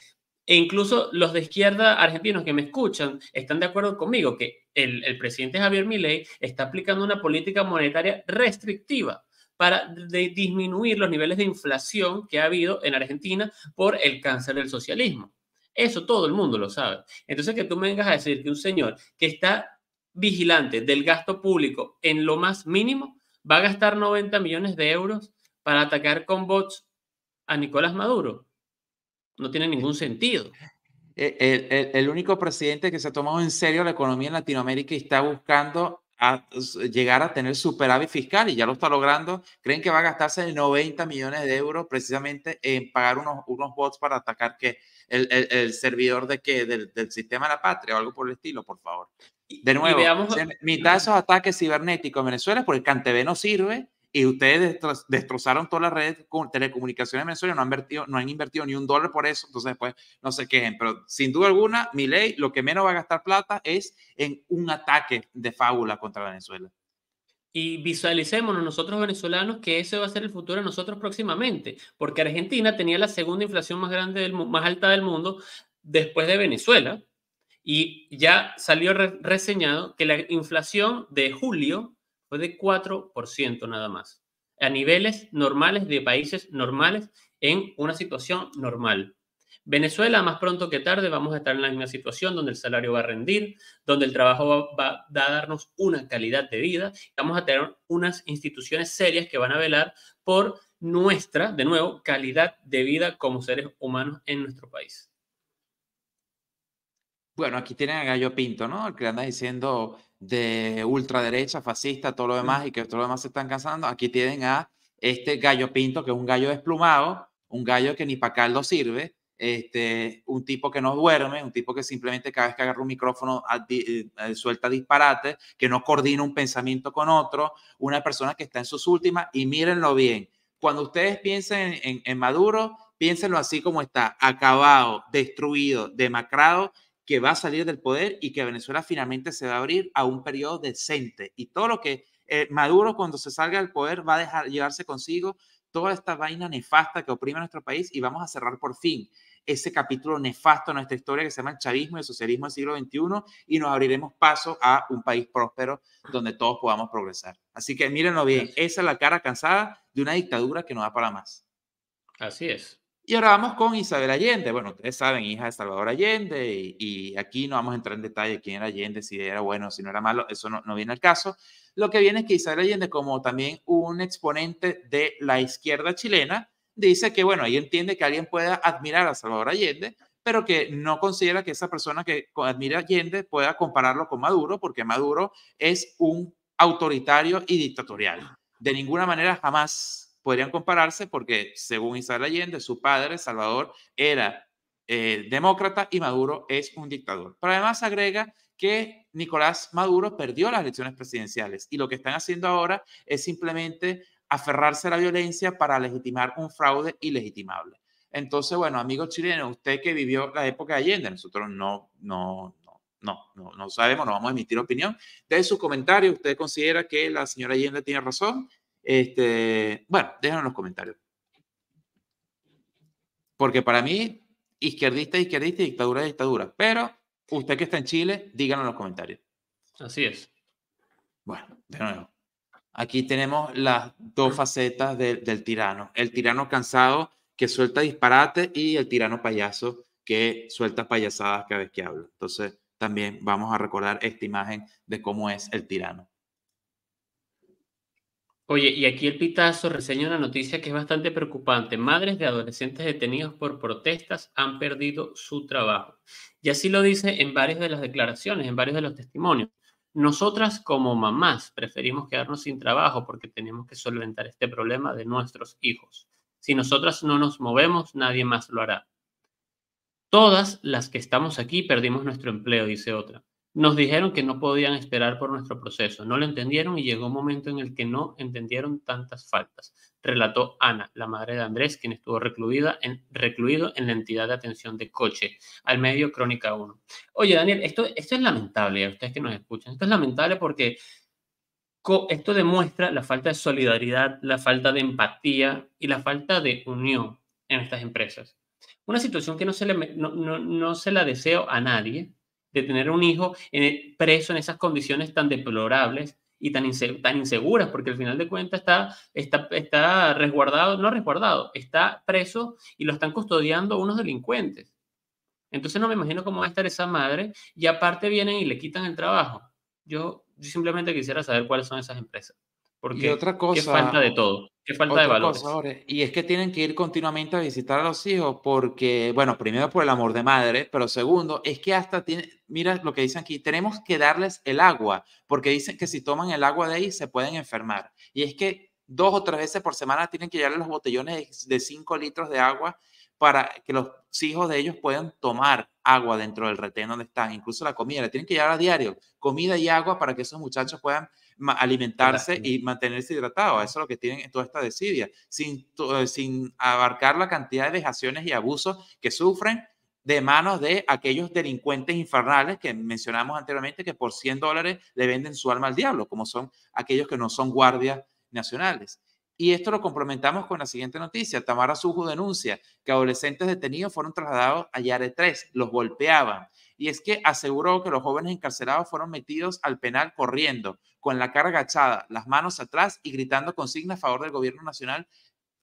incluso los de izquierda argentinos que me escuchan están de acuerdo conmigo que el, el presidente Javier Milei está aplicando una política monetaria restrictiva para disminuir los niveles de inflación que ha habido en Argentina por el cáncer del socialismo. Eso todo el mundo lo sabe. Entonces que tú me vengas a decir que un señor que está vigilante del gasto público en lo más mínimo va a gastar 90 millones de euros para atacar con bots a Nicolás Maduro. No tiene ningún sentido. Eh, el, el, único presidente que se ha tomado en serio la economía en Latinoamérica y está buscando a llegar a tener superávit fiscal y ya lo está logrando. Creen que va a gastarse 90 millones de euros precisamente en pagar unos, unos bots para atacar que el, servidor de que del, sistema de la patria o algo por el estilo, por favor. De nuevo, mitad de esos ataques cibernéticos en Venezuela porque el CanTV no sirve y ustedes destrozaron toda la red de telecomunicaciones en Venezuela, no han, invertido, no han invertido ni un dólar por eso, entonces después pues, no se quejen, pero sin duda alguna, mi ley lo que menos va a gastar plata es en un ataque de fábula contra Venezuela. Y visualicémonos nosotros venezolanos que ese va a ser el futuro de nosotros próximamente, porque Argentina tenía la segunda inflación más grande del más alta del mundo después de Venezuela y ya salió reseñado que la inflación de julio fue de 4% nada más, a niveles normales de países normales en una situación normal. Venezuela, más pronto que tarde, vamos a estar en la misma situación donde el salario va a rendir, donde el trabajo va, a darnos una calidad de vida. Vamos a tener unas instituciones serias que van a velar por nuestra, de nuevo, calidad de vida como seres humanos en nuestro país. Bueno, aquí tienen a Gallo Pinto, ¿no? El que anda diciendo de ultraderecha, fascista, todo lo demás, y que todo lo demás se están cansando, aquí tienen a este gallo pinto, que es un gallo desplumado, un gallo que ni para caldo sirve, este, un tipo que no duerme, un tipo que simplemente cada vez que agarra un micrófono ah, eh, eh, suelta disparate, que no coordina un pensamiento con otro, una persona que está en sus últimas, y mírenlo bien, cuando ustedes piensen en, en, en Maduro, piénsenlo así como está, acabado, destruido, demacrado que va a salir del poder y que Venezuela finalmente se va a abrir a un periodo decente. Y todo lo que eh, Maduro cuando se salga del poder va a dejar llevarse consigo toda esta vaina nefasta que oprime a nuestro país y vamos a cerrar por fin ese capítulo nefasto de nuestra historia que se llama el chavismo y el socialismo del siglo XXI y nos abriremos paso a un país próspero donde todos podamos progresar. Así que mírenlo bien, esa es la cara cansada de una dictadura que no da para más. Así es. Y ahora vamos con Isabel Allende. Bueno, ustedes saben, hija de Salvador Allende, y, aquí no vamos a entrar en detalle quién era Allende, si era bueno, si no era malo, eso no, no viene al caso. Lo que viene es que Isabel Allende, como también un exponente de la izquierda chilena, dice que, bueno, ella entiende que alguien pueda admirar a Salvador Allende, pero que no considera que esa persona que admira Allende pueda compararlo con Maduro, porque Maduro es un autoritario y dictatorial. De ninguna manera jamás podrían compararse porque, según Isabel Allende, su padre, Salvador, era eh, demócrata y Maduro es un dictador. Pero además agrega que Nicolás Maduro perdió las elecciones presidenciales y lo que están haciendo ahora es simplemente aferrarse a la violencia para legitimar un fraude ilegitimable. Entonces, bueno, amigo chileno, usted que vivió la época de Allende, nosotros no, no, no, no, no sabemos, no vamos a emitir opinión. De su comentario, usted considera que la señora Allende tiene razón, este, bueno, déjanos en los comentarios. Porque para mí, izquierdista, izquierdista, dictadura, dictadura. Pero usted que está en Chile, díganlo en los comentarios. Así es. Bueno, de nuevo. Aquí tenemos las dos facetas del tirano. El tirano cansado que suelta disparate y el tirano payaso que suelta payasadas cada vez que habla. Entonces, también vamos a recordar esta imagen de cómo es el tirano. Oye, y aquí el Pitazo reseña una noticia que es bastante preocupante. Madres de adolescentes detenidos por protestas han perdido su trabajo. Y así lo dice en varias de las declaraciones, en varios de los testimonios. Nosotras como mamás preferimos quedarnos sin trabajo porque tenemos que solventar este problema de nuestros hijos. Si nosotras no nos movemos, nadie más lo hará. Todas las que estamos aquí perdimos nuestro empleo, dice otra nos dijeron que no podían esperar por nuestro proceso. No lo entendieron y llegó un momento en el que no entendieron tantas faltas, relató Ana, la madre de Andrés, quien estuvo recluida en, recluido en la entidad de atención de coche, al medio Crónica 1. Oye, Daniel, esto, esto es lamentable, a ustedes que nos escuchan, esto es lamentable porque esto demuestra la falta de solidaridad, la falta de empatía y la falta de unión en estas empresas. Una situación que no se, le, no se la deseo a nadie, de tener un hijo e, preso en esas condiciones tan deplorables y tan, tan inseguras, porque al final de cuentas está, está, está resguardado, no resguardado, está preso y lo están custodiando unos delincuentes. Entonces no me imagino cómo va a estar esa madre y aparte vienen y le quitan el trabajo. yo simplemente quisiera saber cuáles son esas empresas. Porque otra cosa, qué falta de todo, qué falta de valores. y es que tienen que ir continuamente a visitar a los hijos porque, bueno, primero por el amor de madre, pero segundo, es que hasta tienen, mira lo que dicen aquí, tenemos que darles el agua, porque dicen que si toman el agua de ahí se pueden enfermar. Y es que dos o tres veces por semana tienen que llevarles los botellones de 5 litros de agua para que los hijos de ellos puedan tomar agua dentro del retén donde están, incluso la comida, la tienen que llevar a diario, comida y agua para que esos muchachos puedan alimentarse y mantenerse hidratado. Eso es lo que tienen en toda esta desidia, sin, eh, sin abarcar la cantidad de vejaciones y abusos que sufren de manos de aquellos delincuentes infernales que mencionamos anteriormente, que por 100 dólares le venden su alma al diablo, como son aquellos que no son guardias nacionales. Y esto lo complementamos con la siguiente noticia. Tamara Sujo denuncia que adolescentes detenidos fueron trasladados a Yare 3, los golpeaban. Y es que aseguró que los jóvenes encarcelados fueron metidos al penal corriendo, con la cara agachada, las manos atrás y gritando consignas a favor del gobierno nacional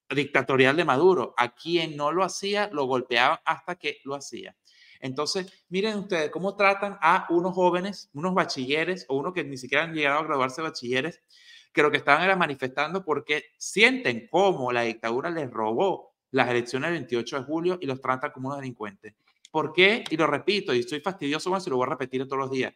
dictatorial de Maduro. A quien no lo hacía, lo golpeaban hasta que lo hacía. Entonces, miren ustedes cómo tratan a unos jóvenes, unos bachilleres o uno que ni siquiera han llegado a graduarse de bachilleres, que lo que estaban era manifestando porque sienten cómo la dictadura les robó las elecciones del 28 de julio y los trata como unos delincuentes. ¿Por qué? Y lo repito, y estoy fastidioso más se lo voy a repetir todos los días.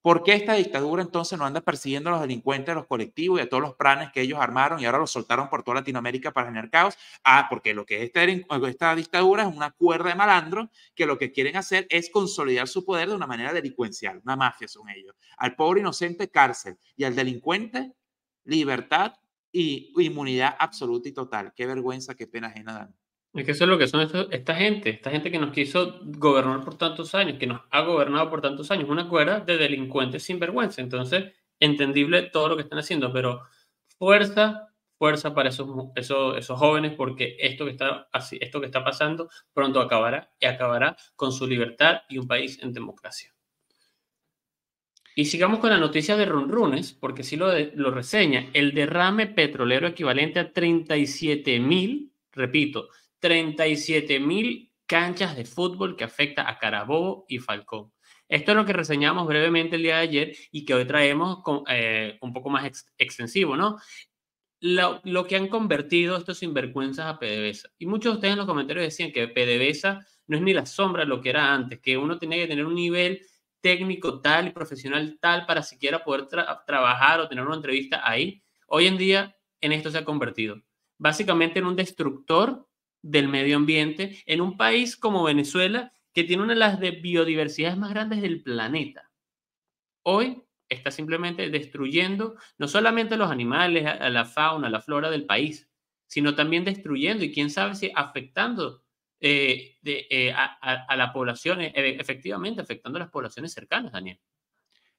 ¿Por qué esta dictadura entonces no anda persiguiendo a los delincuentes, a los colectivos y a todos los planes que ellos armaron y ahora los soltaron por toda Latinoamérica para generar caos? Ah, porque lo que esta, eh, esta dictadura es una cuerda de malandros que lo que quieren hacer es consolidar su poder de una manera delincuencial, una mafia son ellos. Al pobre inocente cárcel y al delincuente libertad y inmunidad absoluta y total. Qué vergüenza, qué pena ajena dan. Es que eso es lo que son esta gente, esta gente que nos quiso gobernar por tantos años, que nos ha gobernado por tantos años, una cuerda de delincuentes sin vergüenza. Entonces, entendible todo lo que están haciendo, pero fuerza, fuerza para esos, esos, esos jóvenes, porque esto que, está, esto que está pasando pronto acabará y acabará con su libertad y un país en democracia. Y sigamos con la noticia de Runrunes, porque sí lo, lo reseña. El derrame petrolero equivalente a 37 mil, repito, 37 mil canchas de fútbol que afecta a Carabobo y Falcón. Esto es lo que reseñamos brevemente el día de ayer y que hoy traemos con, eh, un poco más extensivo, ¿no? Lo, lo, que han convertido estos sinvergüenzas a PDVSA. Y muchos de ustedes en los comentarios decían que PDVSA no es ni la sombra de lo que era antes, que uno tenía que tener un nivel técnico tal y profesional tal para siquiera poder trabajar o tener una entrevista ahí, hoy en día en esto se ha convertido. Básicamente en un destructor del medio ambiente en un país como Venezuela que tiene una de las biodiversidades más grandes del planeta. Hoy está simplemente destruyendo no solamente los animales, a la fauna, la flora del país, sino también destruyendo y quién sabe si afectando eh, eh, a, la población poblaciones, eh, efectivamente afectando a las poblaciones cercanas, Daniel.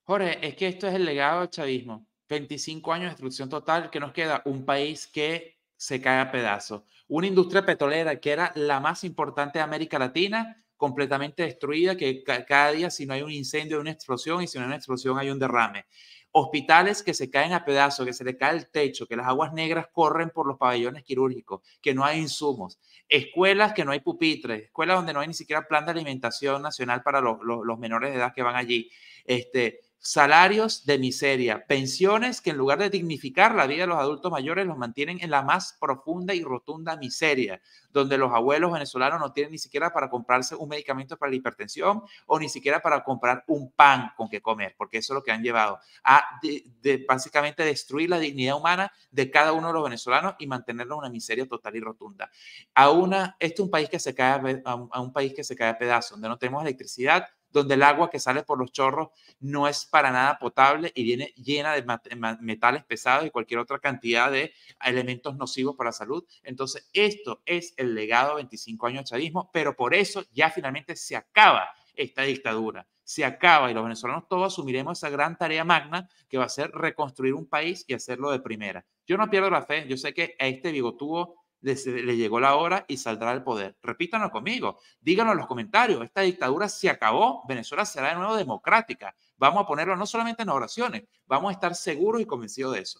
Jorge, es que esto es el legado del chavismo. 25 años de destrucción total que nos queda un país que se cae a pedazos. Una industria petrolera que era la más importante de América Latina, completamente destruida, que cada día si no hay un incendio hay una explosión y si no hay una explosión hay un derrame. Hospitales que se caen a pedazos, que se le cae el techo, que las aguas negras corren por los pabellones quirúrgicos, que no hay insumos escuelas que no hay pupitres, escuelas donde no hay ni siquiera plan de alimentación nacional para los, los, menores de edad que van allí, este, salarios de miseria, pensiones que en lugar de dignificar la vida de los adultos mayores los mantienen en la más profunda y rotunda miseria, donde los abuelos venezolanos no tienen ni siquiera para comprarse un medicamento para la hipertensión o ni siquiera para comprar un pan con que comer, porque eso es lo que han llevado a básicamente destruir la dignidad humana de cada uno de los venezolanos y mantenerlo en una miseria total y rotunda. A una, este es un país que se cae a un país que se cae a pedazos, donde no tenemos electricidad, donde el agua que sale por los chorros no es para nada potable y viene llena de metales pesados y cualquier otra cantidad de elementos nocivos para la salud. Entonces, esto es el legado 25 años de chavismo, pero por eso ya finalmente se acaba esta dictadura se acaba y los venezolanos todos asumiremos esa gran tarea magna que va a ser reconstruir un país y hacerlo de primera. Yo no pierdo la fe, yo sé que a este bigotudo eh, le llegó la hora y saldrá del poder. Repítanos conmigo, díganos en los comentarios, esta dictadura se acabó, Venezuela será de nuevo democrática. Vamos a ponerlo no solamente en oraciones, vamos a estar seguros y convencidos de eso.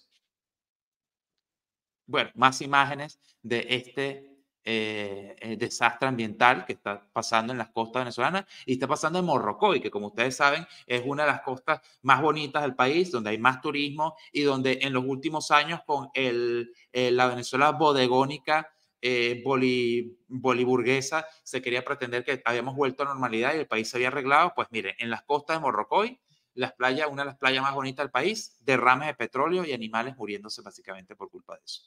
Bueno, más imágenes de este eh, eh, desastre ambiental que está pasando en las costas venezolanas y está pasando en Morrocoy, que como ustedes saben es una de las costas más bonitas del país, donde hay más turismo y donde en los últimos años con el, eh, la Venezuela bodegónica boliburguesa se quería pretender que habíamos vuelto a normalidad y el país se había arreglado, pues miren, en las costas de Morrocoy, las playas, una de las playas más bonitas del país, derrames de petróleo y animales muriéndose básicamente por culpa de eso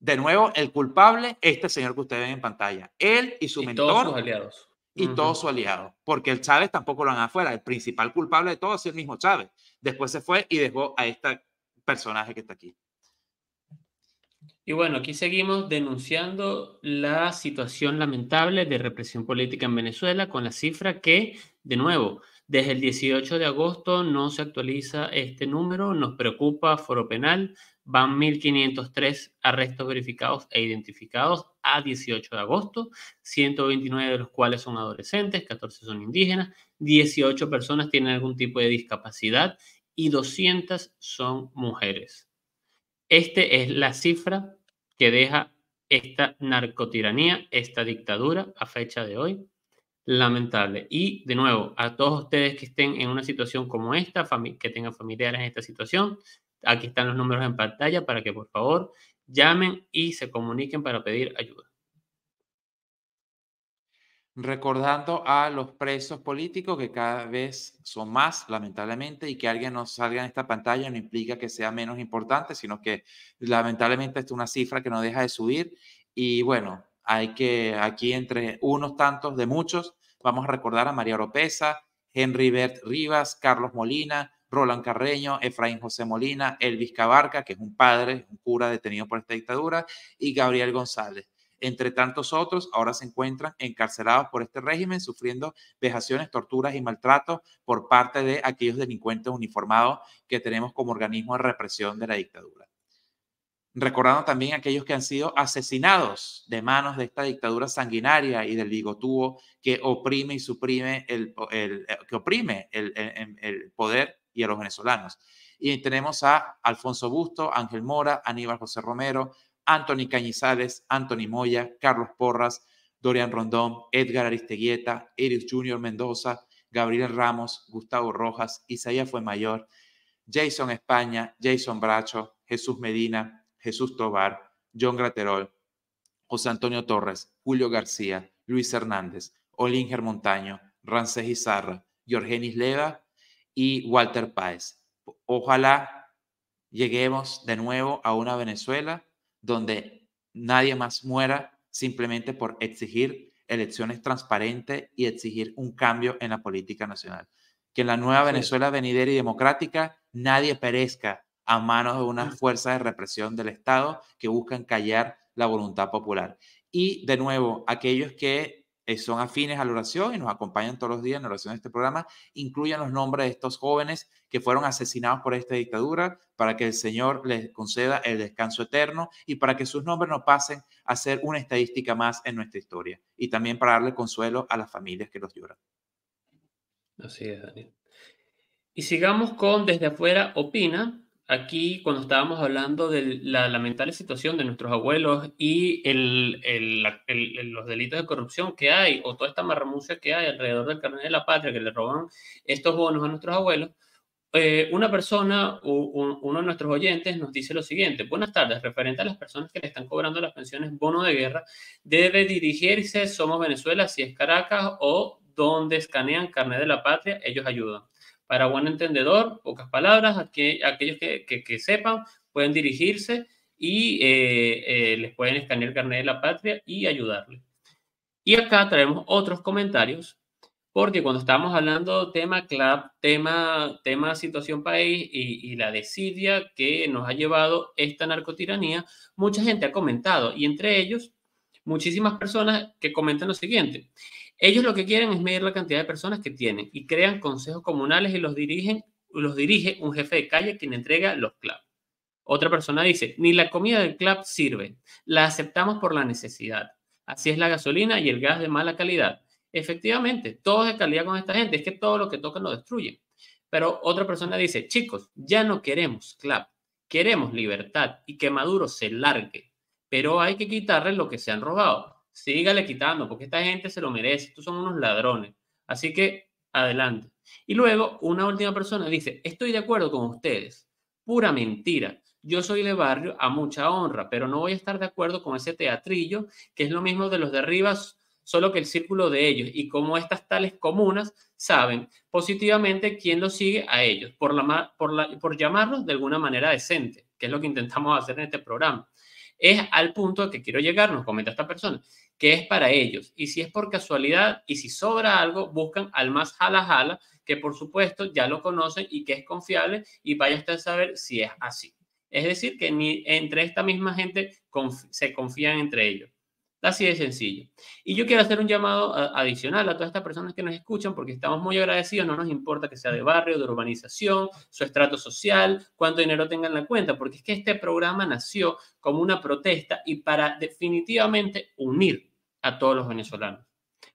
de nuevo, el culpable, este señor que ustedes ven en pantalla, él y su y mentor. Todos sus aliados. Y todos sus aliados, porque el Chávez tampoco lo han afuera. El principal culpable de todo es el mismo Chávez. Después se fue y dejó a este personaje que está aquí. Y bueno, aquí seguimos denunciando la situación lamentable de represión política en Venezuela con la cifra que, de nuevo, desde el 18 de agosto no se actualiza este número, nos preocupa Foro Penal, van 1.503 arrestos verificados e identificados a 18 de agosto, 129 de los cuales son adolescentes, 14 son indígenas, 18 personas tienen algún tipo de discapacidad y 200 son mujeres. Esta es la cifra que deja esta narcotiranía, esta dictadura a fecha de hoy. Lamentable. Y de nuevo, a todos ustedes que estén en una situación como esta, que tengan familiares en esta situación, Aquí están los números en pantalla para que por favor llamen y se comuniquen para pedir ayuda. Recordando a los presos políticos que cada vez son más, lamentablemente, y que alguien no salga en esta pantalla no implica que sea menos importante, sino que lamentablemente es una cifra que no deja de subir. Y bueno, hay que aquí entre unos tantos de muchos, vamos a recordar a María Oropesa, Henry Bert Rivas, Carlos Molina, Roland Carreño, Efraín José Molina, Elvis Cabarca, que es un padre, un cura detenido por esta dictadura, y Gabriel González. Entre tantos otros, ahora se encuentran encarcelados por este régimen, sufriendo vejaciones, torturas y maltratos por parte de aquellos delincuentes uniformados que tenemos como organismo de represión de la dictadura. Recordando también aquellos que han sido asesinados de manos de esta dictadura sanguinaria y del bigotúo que oprime y suprime el, eh, que oprime el poder y a los venezolanos. Y tenemos a Alfonso Busto, Ángel Mora, Aníbal José Romero, Anthony Cañizales, Anthony Moya, Carlos Porras, Dorian Rondón, Edgar Aristeguieta, Eric Junior Mendoza, Gabriel Ramos, Gustavo Rojas, Isaías Mayor, Jason España, Jason Bracho, Jesús Medina, Jesús Tobar, John Graterol, José Antonio Torres, Julio García, Luis Hernández, Olinger Montaño, Rance Izarra, Jorgenis Leva y Walter Páez. Ojalá lleguemos de nuevo a una Venezuela donde nadie más muera simplemente por exigir elecciones transparentes y exigir un cambio en la política nacional. Que en la nueva Venezuela venidera y democrática nadie perezca a manos de una fuerza de represión del Estado que buscan callar la voluntad popular. Y de nuevo, aquellos que eh, son afines a la oración y nos acompañan todos los días en la oración de este programa, incluyan los nombres de estos jóvenes que fueron asesinados por esta dictadura para que el Señor les conceda el descanso eterno y para que sus nombres no pasen a ser una estadística más en nuestra historia y también para darle consuelo a las familias que los lloran. Así es, Daniel. Y sigamos con Desde afuera Opina, aquí cuando estábamos hablando de la lamentable situación de nuestros abuelos y el, los delitos de corrupción que hay o toda esta marramucia que hay alrededor del carnet de la patria que le roban estos bonos a nuestros abuelos, eh, una persona, uno de nuestros oyentes nos dice lo siguiente, buenas tardes, referente a las personas que le están cobrando las pensiones bono de guerra, debe dirigirse Somos Venezuela, si es Caracas o donde escanean carnet de la patria, ellos ayudan. Para buen entendedor, pocas palabras, aquellos que, sepan pueden dirigirse y eh, eh, les pueden escanear el carnet de la patria y ayudarle. Y acá traemos otros comentarios, porque cuando estábamos hablando tema CLAP, tema, tema situación país y, y la desidia que nos ha llevado esta narcotiranía, mucha gente ha comentado, y entre ellos muchísimas personas que comentan lo siguiente. Ellos lo que quieren es medir la cantidad de personas que tienen y crean consejos comunales y los dirigen, los dirige un jefe de calle quien entrega los clubs. Otra persona dice, ni la comida del club sirve, la aceptamos por la necesidad. Así es la gasolina y el gas de mala calidad. Efectivamente, todo es de calidad con esta gente, es que todo lo que tocan lo destruyen. Pero otra persona dice, chicos, ya no queremos club, queremos libertad y que Maduro se largue pero hay que quitarle lo que se han robado. Sígale quitando, porque esta gente se lo merece, estos son unos ladrones. Así que adelante. Y luego una última persona dice, estoy de acuerdo con ustedes, pura mentira. Yo soy de barrio a mucha honra, pero no voy a estar de acuerdo con ese teatrillo, que es lo mismo de los de arriba, solo que el círculo de ellos y como estas tales comunas saben positivamente quién los sigue a ellos, por, la, por, por llamarlos de alguna manera decente, que es lo que intentamos hacer en este programa. Es al punto que quiero llegar, nos comenta esta persona, que es para ellos. Y si es por casualidad y si sobra algo, buscan al más jala jala, que por supuesto ya lo conocen y que es confiable y vaya usted a saber si es así. Es decir, que ni entre esta misma gente se confían entre ellos. Así de sencillo. Y yo quiero hacer un llamado eh, adicional a todas estas personas que nos escuchan porque estamos muy agradecidos, no nos importa que sea de barrio, de urbanización, su estrato social, cuánto dinero tengan en la cuenta, porque es que este programa nació como una protesta y para definitivamente unir a todos los venezolanos.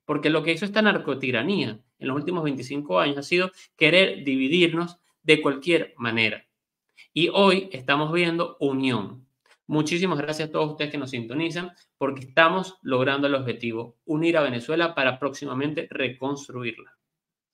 Porque lo que hizo esta narcotiranía en los últimos 25 años ha sido querer dividirnos de cualquier manera. Y hoy estamos viendo unión. Muchísimas gracias a todos ustedes que nos sintonizan porque estamos logrando el objetivo, unir a Venezuela para próximamente reconstruirla.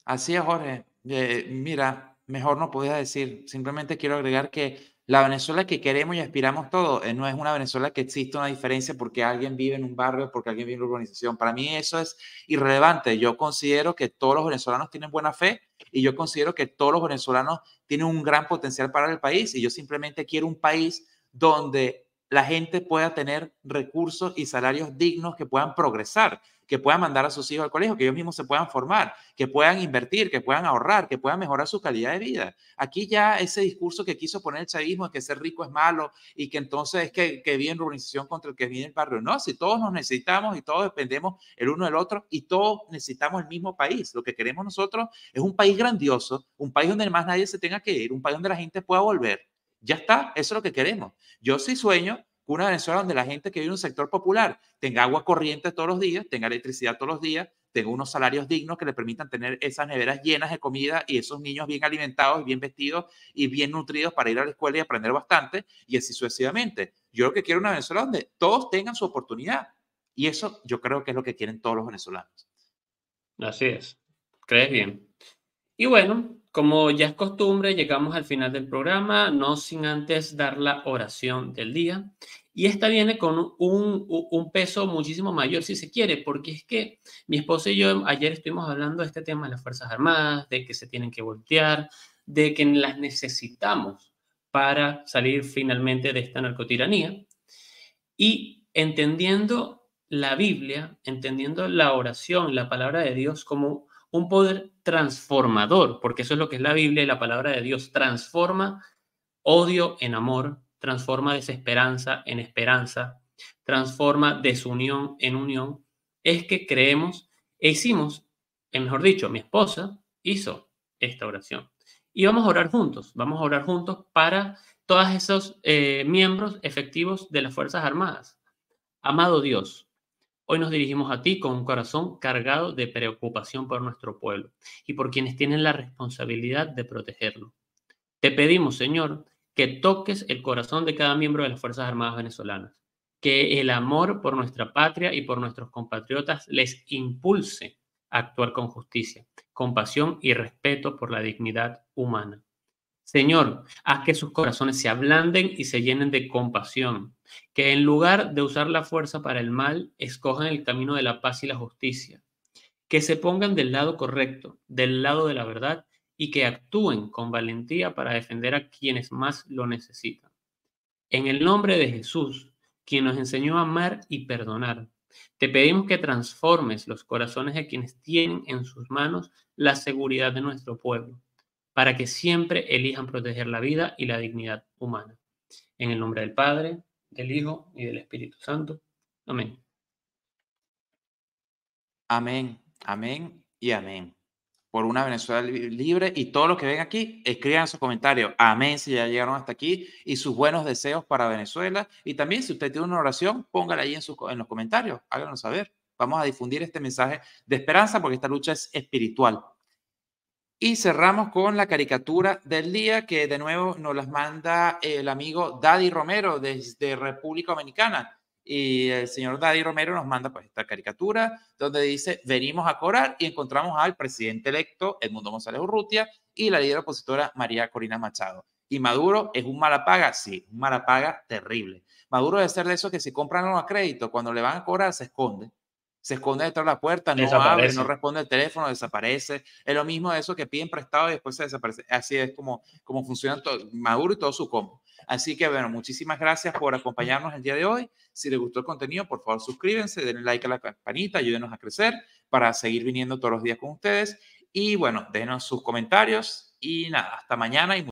Así es, Jorge. Eh, mira, mejor no podía decir. Simplemente quiero agregar que la Venezuela que queremos y aspiramos todos eh, no es una Venezuela que existe una diferencia porque alguien vive en un barrio, porque alguien vive en una urbanización. Para mí eso es irrelevante. Yo considero que todos los venezolanos tienen buena fe y yo considero que todos los venezolanos tienen un gran potencial para el país y yo simplemente quiero un país donde la gente pueda tener recursos y salarios dignos que puedan progresar, que puedan mandar a sus hijos al colegio, que ellos mismos se puedan formar, que puedan invertir, que puedan ahorrar, que puedan mejorar su calidad de vida. Aquí ya ese discurso que quiso poner el chavismo de que ser rico es malo y que entonces es que, que vive urbanización contra el que viene el barrio. No, si todos nos necesitamos y todos dependemos el uno del otro y todos necesitamos el mismo país. Lo que queremos nosotros es un país grandioso, un país donde más nadie se tenga que ir, un país donde la gente pueda volver ya está, eso es lo que queremos. Yo sí sueño con una Venezuela donde la gente que vive en un sector popular tenga agua corriente todos los días, tenga electricidad todos los días, tenga unos salarios dignos que le permitan tener esas neveras llenas de comida y esos niños bien alimentados, bien vestidos y bien nutridos para ir a la escuela y aprender bastante y así sucesivamente. Yo lo que quiero es una Venezuela donde todos tengan su oportunidad y eso yo creo que es lo que quieren todos los venezolanos. Así es, crees bien. Y bueno, como ya es costumbre, llegamos al final del programa, no sin antes dar la oración del día. Y esta viene con un, peso muchísimo mayor, si se quiere, porque es que mi esposa y yo ayer estuvimos hablando de este tema de las Fuerzas Armadas, de que se tienen que voltear, de que las necesitamos para salir finalmente de esta narcotiranía. Y entendiendo la Biblia, entendiendo la oración, la palabra de Dios como un poder transformador, porque eso es lo que es la Biblia y la palabra de Dios, transforma odio en amor, transforma desesperanza en esperanza, transforma desunión en unión, es que creemos e hicimos, eh, mejor dicho, mi esposa hizo esta oración. Y vamos a orar juntos, vamos a orar juntos para todos esos eh, miembros efectivos de las Fuerzas Armadas. Amado Dios, Hoy nos dirigimos a ti con un corazón cargado de preocupación por nuestro pueblo y por quienes tienen la responsabilidad de protegerlo. Te pedimos, Señor, que toques el corazón de cada miembro de las Fuerzas Armadas venezolanas, que el amor por nuestra patria y por nuestros compatriotas les impulse a actuar con justicia, compasión y respeto por la dignidad humana. Señor, haz que sus corazones se ablanden y se llenen de compasión, que en lugar de usar la fuerza para el mal, escojan el camino de la paz y la justicia, que se pongan del lado correcto, del lado de la verdad, y que actúen con valentía para defender a quienes más lo necesitan. En el nombre de Jesús, quien nos enseñó a amar y perdonar, te pedimos que transformes los corazones de quienes tienen en sus manos la seguridad de nuestro pueblo para que siempre elijan proteger la vida y la dignidad humana. En el nombre del Padre, del Hijo y del Espíritu Santo. Amén. Amén, amén y amén. Por una Venezuela libre y todos los que ven aquí, escriban sus comentarios. Amén si ya llegaron hasta aquí y sus buenos deseos para Venezuela. Y también si usted tiene una oración, póngala ahí en, en los comentarios. Háganos saber. Vamos a difundir este mensaje de esperanza porque esta lucha es espiritual, y cerramos con la caricatura del día que de nuevo nos las manda el amigo Daddy Romero desde República Dominicana. Y el señor Daddy Romero nos manda pues esta caricatura donde dice, venimos a cobrar y encontramos al presidente electo Edmundo González Urrutia y la líder opositora María Corina Machado. Y Maduro es un malapaga, sí, un malapaga terrible. Maduro debe ser de eso que si compran a crédito, cuando le van a cobrar se esconde se esconde detrás de la puerta, no abre, no responde el teléfono, desaparece. Es lo mismo de eso que piden prestado y después se desaparece. Así es como, como funciona todo, Maduro y todo su combo. Así que bueno, muchísimas gracias por acompañarnos el día de hoy. Si les gustó el contenido, por favor suscríbanse, denle like a la campanita, ayúdenos a crecer para seguir viniendo todos los días con ustedes. Y bueno, denos sus comentarios y nada, hasta mañana y